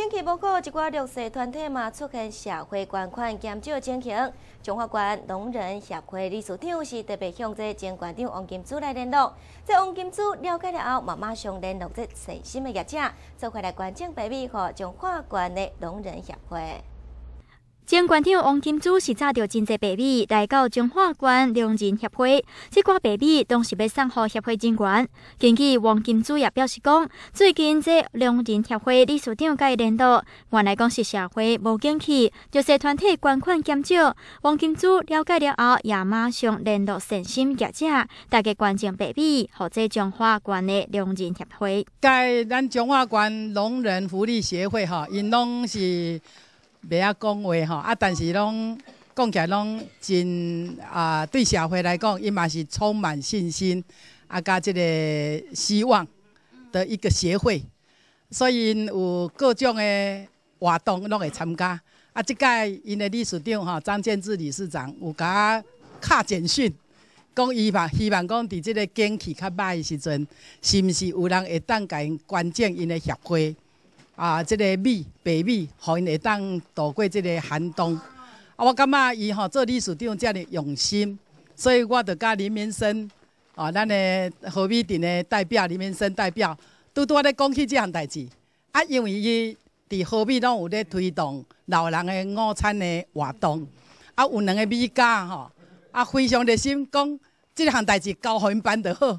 天气报告一寡绿色团体嘛出现社会捐款减少情形，中华关农人协会理事长是特别向这监管长王金珠来联络。这王金珠了解了后，嘛马上联络这细心的业者，做快来捐赠百米和中华关的农人协会。警官长王金珠是早着真济白米，来到中华县龙人协会。即寡白米当时被送予协会警员。近期王金珠也表示讲，最近这龙人协会理事长甲伊联络，原来讲是社会无景气，就是团体捐款减少。王金珠了解了后，也马上联络善心记者，大家捐赠白米，或者中华县的龙人协会。该咱中华县农人福利协会，哈，因拢是。袂晓讲话吼，啊！但是拢讲起来拢真啊，对社会来讲，伊嘛是充满信心啊加即个希望的一个协会，所以因有各种的活动拢会参加。啊，即届因的理事长吼张建志理事长有甲敲简讯，讲伊嘛希望讲伫即个景气较歹的时阵，是毋是有人会当甲因关赠因的协会？啊，这个米白米，互因会当度过即个寒冬。啊，我感觉伊吼做理事长这么用心，所以我著甲林民生，哦，咱的河美镇的代表林民生代表，拄多咧讲起即项代志。啊，因为伊伫河美拢有咧推动老人的午餐的活动，啊，有两个美家吼，啊，非常热心，讲即项代志交互因办得好。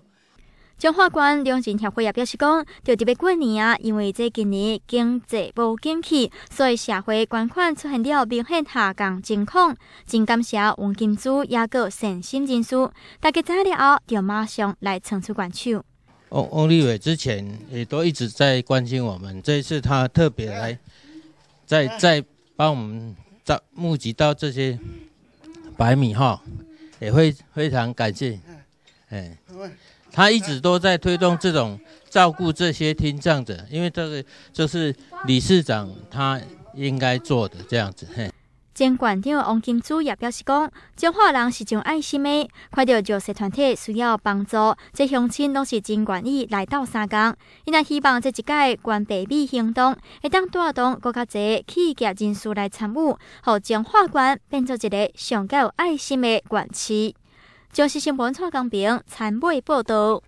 彰化关良心协会也表示讲，就特别过年啊，因为这今年经济不景气，所以社会捐款出现了明显下降情况。真感谢王金珠、也哥、善心人珠，大家早了后就马上来伸出援手。翁王立伟之前也都一直在关心我们，这一次他特别来，在在帮我们招募集到这些白米哈，也会非常感谢，哎。他一直都在推动这种照顾这些听障者，因为这个就是理事长他应该做的这样子。监管长王金珠也表示，讲彰化人是种爱心的，看到弱势团体需要帮助，这乡亲拢是真愿意来到三江。因啊希望这一届关北美行动会当带动更加多企业人士来参与，让彰化县变作一个上够爱心的县市。江西新，闻台江边参会报道。